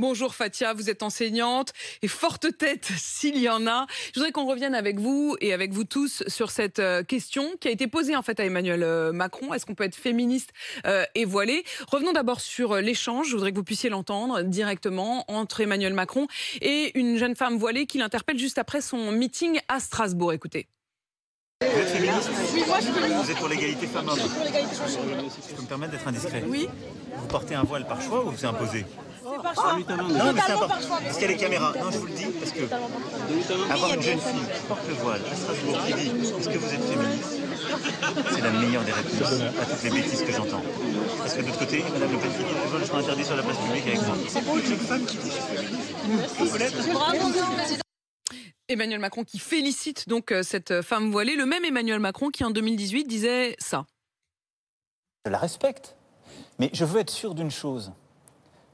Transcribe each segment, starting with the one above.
Bonjour Fatia, vous êtes enseignante et forte tête s'il y en a. Je voudrais qu'on revienne avec vous et avec vous tous sur cette euh, question qui a été posée en fait à Emmanuel euh, Macron. Est-ce qu'on peut être féministe euh, et voilée Revenons d'abord sur l'échange. Je voudrais que vous puissiez l'entendre directement entre Emmanuel Macron et une jeune femme voilée qui l'interpelle juste après son meeting à Strasbourg. Écoutez. Vous êtes féministe Oui, moi je suis Vous êtes pour l'égalité femmes-hommes Je pour l'égalité femmes-hommes. Je peux me permettre d'être indiscret Oui. Vous portez un voile par choix ou vous imposé c'est oh. ah, par choix. Non, mais c'est important. Parce y a les caméras. Non, je vous le dis, parce que avoir une jeune fille qui porte le voile à Strasbourg qui Est-ce que vous êtes féministe c'est la meilleure des réponses à toutes les bêtises que j'entends. Parce que de l'autre côté, Madame Le Pen le je serai interdit sur la place publique avec moi. C'est pas une femme qui dit Emmanuel Macron qui félicite donc euh, cette femme voilée, le même Emmanuel Macron qui en 2018 disait ça. Je la respecte, mais je veux être sûr d'une chose,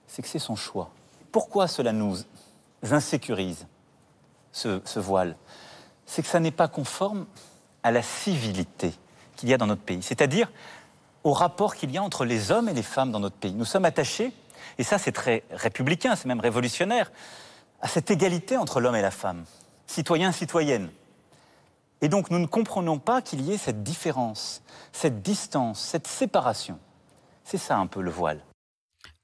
c'est que c'est son choix. Pourquoi cela nous insécurise, ce, voile C'est que ça n'est pas conforme à la civilité qu'il y a dans notre pays, c'est-à-dire au rapport qu'il y a entre les hommes et les femmes dans notre pays. Nous sommes attachés, et ça c'est très républicain, c'est même révolutionnaire, à cette égalité entre l'homme et la femme, citoyen, citoyenne. Et donc nous ne comprenons pas qu'il y ait cette différence, cette distance, cette séparation. C'est ça un peu le voile.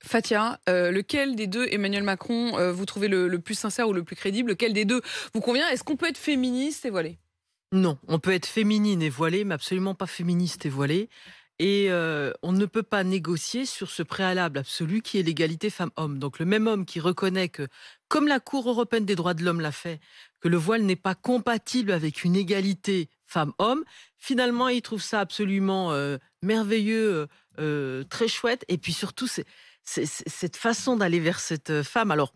Fatia, euh, lequel des deux, Emmanuel Macron, euh, vous trouvez le, plus sincère ou le plus crédible Lequel des deux vous convient Est-ce qu'on peut être féministe et voilée ?– Non, on peut être féminine et voilée, mais absolument pas féministe et voilée. Et euh, on ne peut pas négocier sur ce préalable absolu qui est l'égalité femme-homme. Donc le même homme qui reconnaît que, comme la Cour européenne des droits de l'homme l'a fait, que le voile n'est pas compatible avec une égalité femme-homme, finalement il trouve ça absolument merveilleux, très chouette. Et puis surtout, c'est cette façon d'aller vers cette euh, femme. Alors,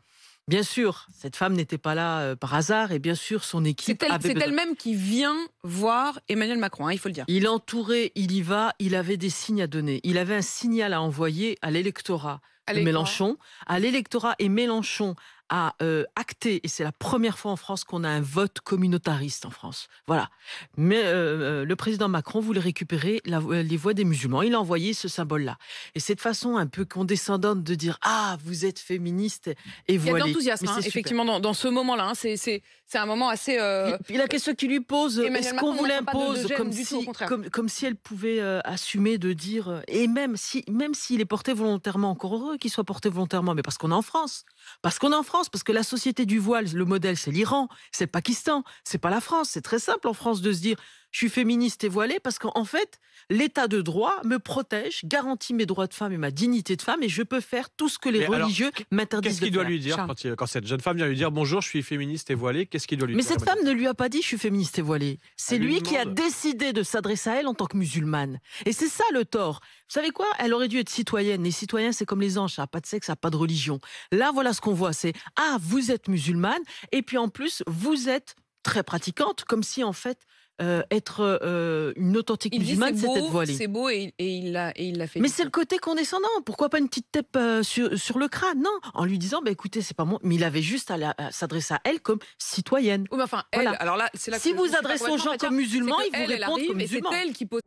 Bien sûr, cette femme n'était pas là euh, par hasard et bien sûr son équipe. C'est elle, même qui vient voir Emmanuel Macron, hein, il faut le dire. Il entourait, il y va, il avait des signes à donner, il avait un signal à envoyer à l'électorat Mélenchon, à l'électorat et Mélenchon a euh, acté, et c'est la première fois en France qu'on a un vote communautariste en France. Voilà. Mais euh, euh, le président Macron voulait récupérer les voix des musulmans. Il a envoyé ce symbole-là. Et cette façon un peu condescendante de dire Ah, vous êtes féministe et voilà Il y a de l'enthousiasme, hein, effectivement, dans, ce moment-là. Hein, c'est un moment assez. Euh... Il, la question qui lui pose est-ce qu'on vous l'impose comme, si, comme, si elle pouvait assumer de dire. Et même s'il si, même est porté volontairement, encore heureux qu'il soit porté volontairement, mais parce qu'on est en France. Parce qu'on est en France parce que la société du voile, le modèle, c'est l'Iran, c'est le Pakistan, c'est pas la France. C'est très simple en France de se dire je suis féministe et voilée parce qu'en fait, l'état de droit me protège, garantit mes droits de femme et ma dignité de femme et je peux faire tout ce que les religieux m'interdisent de faire. Qu'est-ce qu'il doit lui dire quand, cette jeune femme vient lui dire bonjour, je suis féministe et voilée Qu'est-ce qu'il doit lui mais dire Mais cette femme ne lui a pas dit je suis féministe et voilée. C'est lui, qui a décidé de s'adresser à elle en tant que musulmane. Et c'est ça le tort. Vous savez quoi Elle aurait dû être citoyenne. Les citoyens, c'est comme les anges, ça n'a pas de sexe, ça n'a pas de religion. Là, voilà ce qu'on voit, c'est ah, vous êtes musulmane et puis en plus, vous êtes très pratiquante, comme si en fait euh, être euh, une authentique musulmane, c'est être voilée. C'est beau et, il l'a il l'a fait. Mais c'est le côté condescendant. Pourquoi pas une petite tête euh, sur, le crâne Non, en lui disant, bah écoutez, c'est pas moi. Mais il avait juste à, s'adresser à elle comme citoyenne. Oui, enfin, elle. Alors là, Si vous adressez aux gens comme musulmans, ils vous répondent comme C'est elle qui pose.